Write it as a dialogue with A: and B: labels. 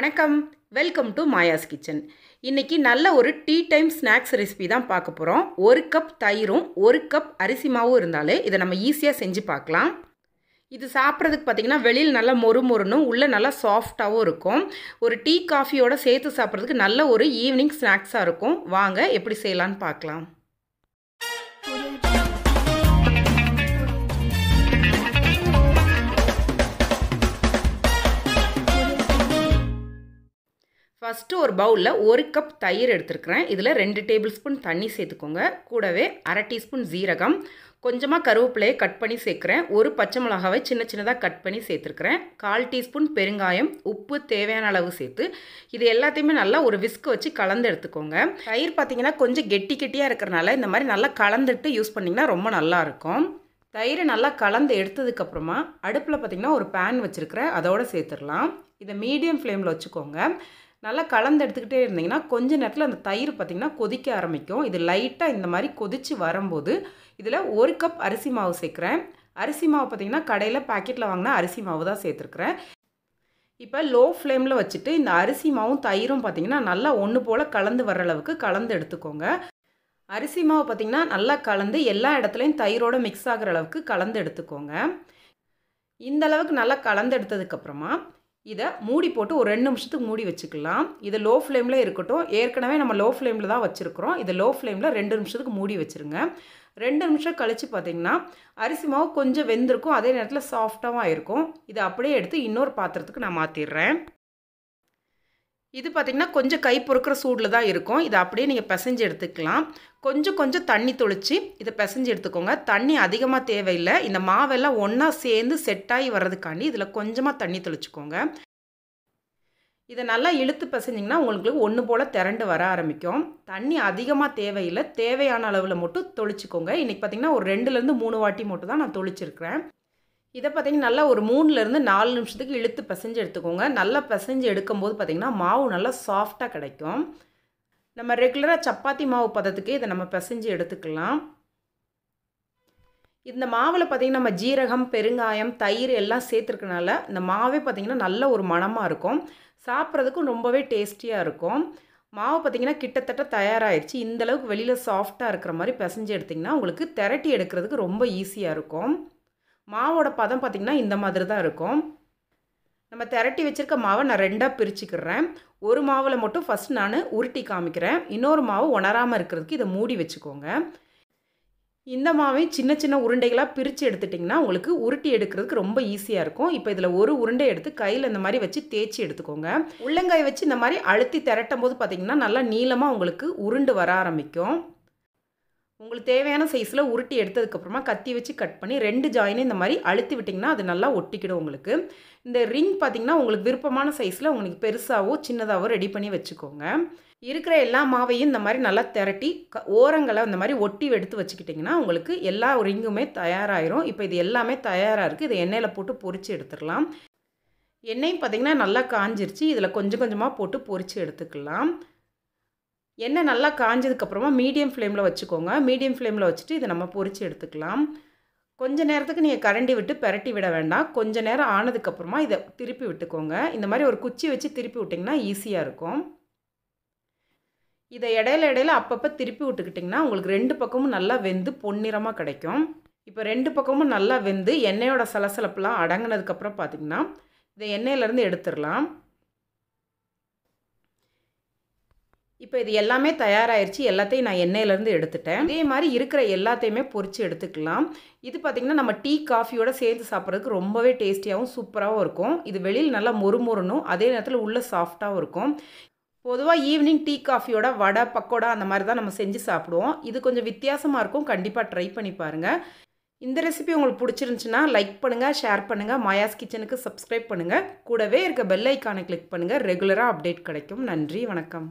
A: வணக்கம் welcome to Maya's kitchen இன்றைக்கி நல்ல ஒரு டீ டைம் ஸ்நாக்ஸ் ரெசிபி தான் பார்க்க போகிறோம் ஒரு கப் தயிரும் ஒரு கப் அரிசி மாவும் இருந்தாலே இதை நம்ம ஈஸியாக செஞ்சு பார்க்கலாம் இது சாப்பிட்றதுக்கு பார்த்திங்கன்னா வெளியில் நல்லா மொறு மொறுனும் உள்ளே நல்லா சாஃப்டாகவும் இருக்கும் ஒரு டீ காஃபியோட சேர்த்து சாப்பிட்றதுக்கு நல்ல ஒரு ஈவினிங் ஸ்நாக்ஸாக இருக்கும் வாங்க எப்படி செய்யலான்னு பார்க்கலாம் ஃபஸ்ட்டு ஒரு பவுலில் ஒரு கப் தயிர் எடுத்துருக்குறேன் இதில் ரெண்டு டேபிள் ஸ்பூன் தண்ணி சேர்த்துக்கோங்க கூடவே அரை டீஸ்பூன் ஜீரகம் கொஞ்சமாக கருவேப்பிலையை கட் பண்ணி சேர்க்குறேன் ஒரு பச்சை மிளகாவை சின்ன சின்னதாக கட் பண்ணி சேர்த்துருக்குறேன் கால் டீஸ்பூன் பெருங்காயம் உப்பு தேவையான அளவு சேர்த்து இது எல்லாத்தையுமே நல்லா ஒரு விஸ்க் வச்சு கலந்து எடுத்துக்கோங்க தயிர் பார்த்திங்கன்னா கொஞ்சம் கெட்டி கெட்டியாக இருக்கிறனால இந்த மாதிரி நல்லா கலந்துட்டு யூஸ் பண்ணிங்கன்னா ரொம்ப நல்லாயிருக்கும் தயிரை நல்லா கலந்து எடுத்ததுக்கப்புறமா அடுப்பில் பார்த்திங்கன்னா ஒரு பேன் வச்சுருக்கிறேன் அதோடு சேர்த்துடலாம் இதை மீடியம் ஃப்ளேமில் வச்சுக்கோங்க நல்லா கலந்து எடுத்துக்கிட்டே இருந்தீங்கன்னா கொஞ்ச நேரத்தில் அந்த தயிர் பார்த்திங்கன்னா கொதிக்க ஆரம்பிக்கும் இது லைட்டாக இந்த மாதிரி கொதித்து வரும்போது இதில் ஒரு கப் அரிசி மாவு சேர்க்குறேன் அரிசி மாவு பார்த்திங்கன்னா கடையில் பாக்கெட்டில் வாங்கினா அரிசி மாவு தான் சேர்த்துருக்குறேன் இப்போ லோ ஃப்ளேமில் வச்சுட்டு இந்த அரிசி மாவும் தயிரும் பார்த்திங்கன்னா நல்லா ஒன்று போல் கலந்து வர அளவுக்கு கலந்து எடுத்துக்கோங்க அரிசி மாவு பார்த்திங்கன்னா நல்லா கலந்து எல்லா இடத்துலையும் தயிரோடு மிக்ஸ் ஆகிற அளவுக்கு கலந்து எடுத்துக்கோங்க இந்த அளவுக்கு நல்லா கலந்து எடுத்ததுக்கப்புறமா இதை மூடி போட்டு ஒரு ரெண்டு நிமிஷத்துக்கு மூடி வச்சுக்கலாம் இது லோ ஃப்ளேமில் இருக்கட்டும் ஏற்கனவே நம்ம லோ ஃப்ளேமில் தான் வச்சுருக்குறோம் இதை லோ ஃப்ளேமில் ரெண்டு நிமிஷத்துக்கு மூடி வச்சுருங்க ரெண்டு நிமிஷம் கழித்து பார்த்திங்கன்னா அரிசி மாவு கொஞ்சம் வெந்திருக்கும் அதே நேரத்தில் சாஃப்டாகவும் இருக்கும் இதை அப்படியே எடுத்து இன்னொரு பாத்திரத்துக்கு நான் மாற்றிடுறேன் இது பார்த்திங்கன்னா கொஞ்சம் கை பொறுக்கிற சூடில் தான் இருக்கும் இதை அப்படியே நீங்கள் பிசைஞ்சு எடுத்துக்கலாம் கொஞ்சம் கொஞ்சம் தண்ணி தொளித்து இதை பிசைஞ்சு எடுத்துக்கோங்க தண்ணி அதிகமாக தேவையில்லை இந்த மாவெல்லாம் ஒன்றா சேர்ந்து செட்டாகி வர்றதுக்காண்டி இதில் கொஞ்சமாக தண்ணி தொளிச்சிக்கோங்க இதை நல்லா இழுத்து பிசைஞ்சிங்கன்னா உங்களுக்கு ஒன்று போல் திரண்டு வர ஆரம்பிக்கும் தண்ணி அதிகமாக தேவையில்லை தேவையான அளவில் மட்டும் தொளிச்சிக்கோங்க இன்றைக்கி பார்த்திங்கன்னா ஒரு ரெண்டுலேருந்து மூணு வாட்டி மட்டும் தான் நான் தொளிச்சிருக்கிறேன் இதை பார்த்திங்கன்னா நல்லா ஒரு மூணுலேருந்து நாலு நிமிஷத்துக்கு இழுத்து பிசைஞ்சு எடுத்துக்கோங்க நல்லா பிசைஞ்சு எடுக்கும்போது பார்த்திங்கன்னா மாவு நல்லா சாஃப்டாக கிடைக்கும் நம்ம ரெகுலராக சப்பாத்தி மாவு பதத்துக்கு இதை நம்ம பசைஞ்சு எடுத்துக்கலாம் இந்த மாவில் பார்த்திங்கன்னா நம்ம ஜீரகம் பெருங்காயம் தயிர் எல்லாம் சேர்த்துருக்கனால இந்த மாவே பார்த்திங்கன்னா நல்ல ஒரு மணமாக இருக்கும் சாப்பிட்றதுக்கும் ரொம்பவே டேஸ்டியாக இருக்கும் மாவு பார்த்திங்கன்னா கிட்டத்தட்ட தயாராகிடுச்சு இந்தளவுக்கு வெளியில் சாஃப்டாக இருக்கிற மாதிரி பிசைஞ்சு எடுத்திங்கன்னா உங்களுக்கு திரட்டி எடுக்கிறதுக்கு ரொம்ப ஈஸியாக இருக்கும் மாவோட பதம் பார்த்திங்கன்னா இந்த மாதிரி தான் இருக்கும் நம்ம திரட்டி வச்சுருக்க மாவை நான் ரெண்டாக பிரிச்சுக்கிறேன் ஒரு மாவில் மட்டும் ஃபஸ்ட் நான் உருட்டி காமிக்கிறேன் இன்னொரு மாவு உணராமல் இருக்கிறதுக்கு இதை மூடி வச்சுக்கோங்க இந்த மாவையும் சின்ன சின்ன உருண்டைகளாக பிரித்து எடுத்துட்டிங்கன்னா உங்களுக்கு உருட்டி எடுக்கிறதுக்கு ரொம்ப ஈஸியாக இருக்கும் இப்போ இதில் ஒரு உருண்டை எடுத்து கையில் இந்த மாதிரி வச்சு தேய்ச்சி எடுத்துக்கோங்க உள்ளங்காய் வச்சு இந்த மாதிரி அழுத்தி திரட்டும் போது பார்த்திங்கன்னா நல்லா நீளமாக உங்களுக்கு உருண்டு வர ஆரம்பிக்கும் உங்களுக்கு தேவையான சைஸில் உருட்டி எடுத்ததுக்கப்புறமா கத்தி வச்சு கட் பண்ணி ரெண்டு ஜாயினும் இந்த மாதிரி அழுத்தி விட்டிங்கன்னா அது நல்லா ஒட்டிக்கிடும் உங்களுக்கு இந்த ரிங் பார்த்திங்கன்னா உங்களுக்கு விருப்பமான சைஸில் உங்களுக்கு பெருசாகவோ சின்னதாகவோ ரெடி பண்ணி வச்சுக்கோங்க இருக்கிற எல்லா மாவையும் இந்த மாதிரி நல்லா திரட்டி க ஓரங்களை இந்த மாதிரி ஒட்டி எடுத்து வச்சுக்கிட்டிங்கன்னா உங்களுக்கு எல்லா ரிங்குமே தயாராகிரும் இப்போ இது எல்லாமே தயாராக இருக்குது இதை எண்ணெயில் போட்டு பொறிச்சு எடுத்துடலாம் எண்ணெயும் பார்த்திங்கன்னா நல்லா காஞ்சிருச்சு இதில் கொஞ்சம் கொஞ்சமாக போட்டு பொறிச்சு எடுத்துக்கலாம் எண்ணெய் நல்லா காஞ்சதுக்கப்புறமா மீடியம் ஃப்ளேமில் வச்சுக்கோங்க மீடியம் ஃப்ளேமில் வச்சுட்டு இதை நம்ம பொறிச்சு எடுத்துக்கலாம் கொஞ்ச நேரத்துக்கு நீங்கள் கரண்டி விட்டு பெரட்டி விட வேண்டாம் கொஞ்ச நேரம் ஆனதுக்கப்புறமா இதை திருப்பி விட்டுக்கோங்க இந்த மாதிரி ஒரு குச்சி வச்சு திருப்பி விட்டிங்கன்னா ஈஸியாக இருக்கும் இதை இடையில இடையில அப்பப்போ திருப்பி விட்டுக்கிட்டிங்கன்னா உங்களுக்கு ரெண்டு பக்கமும் நல்லா வெந்து பொன்னிறமாக கிடைக்கும் இப்போ ரெண்டு பக்கமும் நல்லா வெந்து எண்ணெயோட சலசலப்புலாம் அடங்கினதுக்கப்புறம் பார்த்திங்கன்னா இதை எண்ணெயிலேருந்து எடுத்துடலாம் இப்போ இது எல்லாமே தயாராகிருச்சு எல்லாத்தையும் நான் எண்ணெயிலேருந்து எடுத்துட்டேன் இதே மாதிரி இருக்கிற எல்லாத்தையுமே பொறிச்சு எடுத்துக்கலாம் இது பார்த்திங்கன்னா நம்ம டீ காஃபியோட சேர்த்து சாப்பிட்றதுக்கு ரொம்பவே டேஸ்டியாகவும் சூப்பராகவும் இருக்கும் இது வெளியில் நல்லா மொறுமொறுணும் அதே நேரத்தில் உள்ளே சாஃப்டாகவும் இருக்கும் பொதுவாக ஈவினிங் டீ காஃபியோட வடை பக்கோடா அந்த மாதிரி தான் நம்ம செஞ்சு சாப்பிடுவோம் இது கொஞ்சம் வித்தியாசமாக இருக்கும் கண்டிப்பாக ட்ரை பண்ணி பாருங்கள் இந்த ரெசிபி உங்களுக்கு பிடிச்சிருந்துச்சுன்னா லைக் பண்ணுங்கள் ஷேர் பண்ணுங்கள் மாயாஸ் கிச்சனுக்கு சப்ஸ்கிரைப் பண்ணுங்கள் கூடவே இருக்க பெல் ஐக்கானை கிளிக் பண்ணுங்கள் ரெகுலராக அப்டேட் கிடைக்கும் நன்றி வணக்கம்